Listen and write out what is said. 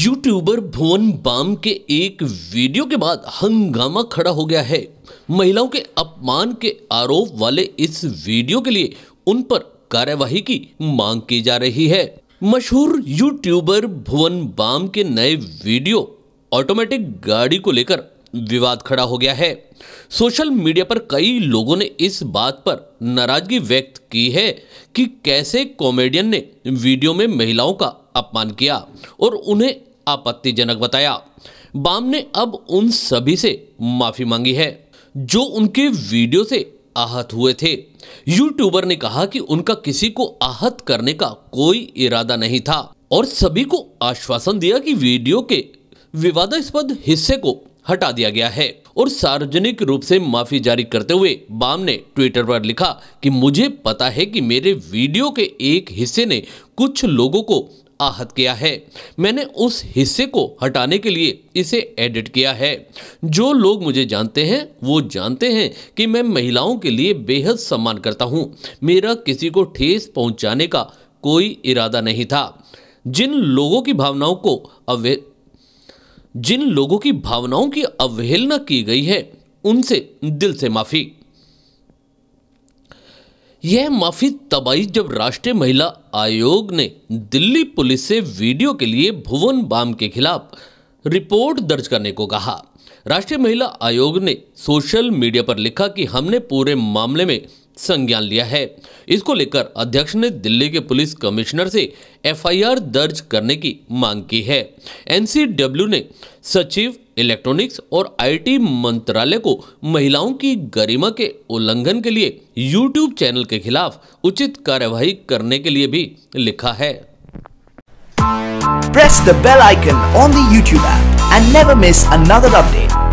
YouTuber भुवन balm के एक video के बाद हंगामा खड़ा हो गया है महिलाओं के अपमान के आरोप वाले इस वीडियो के लिए उन पर कार्यवाही की मांग की जा रही है मशहूर यूट्यूबर भुवन बाम के नए वीडियो ऑटोमेटिक गाड़ी को लेकर विवाद खड़ा हो गया है सोशल मीडिया पर कई लोगों ने इस बात पर नाराजगी व्यक्त की है कि कैसे कॉमेडियन ने वीडियो में महिलाओं का अपमान किया और उन्हें आपत्तिजनक बताया बाम ने अब उन सभी से माफी मांगी है जो उनके वीडियो से आहत हुए थे यूट्यूबर ने कहा कि उनका किसी को आहत करने का कोई इरादा नहीं था और सभी को आश्वासन दिया कि वीडियो के विवादास्पद हिस्से को हटा दिया गया है और सार्वजनिक रूप से माफी जारी करते हुए बाम ने ट्विटर पर लिखा कि मुझे पता है कि मेरे वीडियो के एक हिस्से ने कुछ लोगों को आहत किया है मैंने उस हिस्से को हटाने के लिए इसे एडिट किया है जो लोग मुझे जानते हैं वो जानते हैं कि मैं महिलाओं के लिए बेहद सम्मान करता हूँ मेरा किसी को ठेस पहुँचाने का कोई इरादा नहीं था जिन लोगों की भावनाओं को अवे जिन लोगों की भावनाओं की अवहेलना की गई है उनसे दिल से माफी यह माफी तबाही जब राष्ट्रीय महिला आयोग ने दिल्ली पुलिस से वीडियो के लिए भुवन बाम के खिलाफ रिपोर्ट दर्ज करने को कहा राष्ट्रीय महिला आयोग ने सोशल मीडिया पर लिखा कि हमने पूरे मामले में संज्ञान लिया है इसको लेकर अध्यक्ष ने दिल्ली के पुलिस कमिश्नर से एफआईआर दर्ज करने की मांग की है एनसीडब्ल्यू ने सचिव इलेक्ट्रॉनिक्स और आईटी मंत्रालय को महिलाओं की गरिमा के उल्लंघन के लिए यूट्यूब चैनल के खिलाफ उचित कार्यवाही करने के लिए भी लिखा है Press the bell icon on the YouTube app and never miss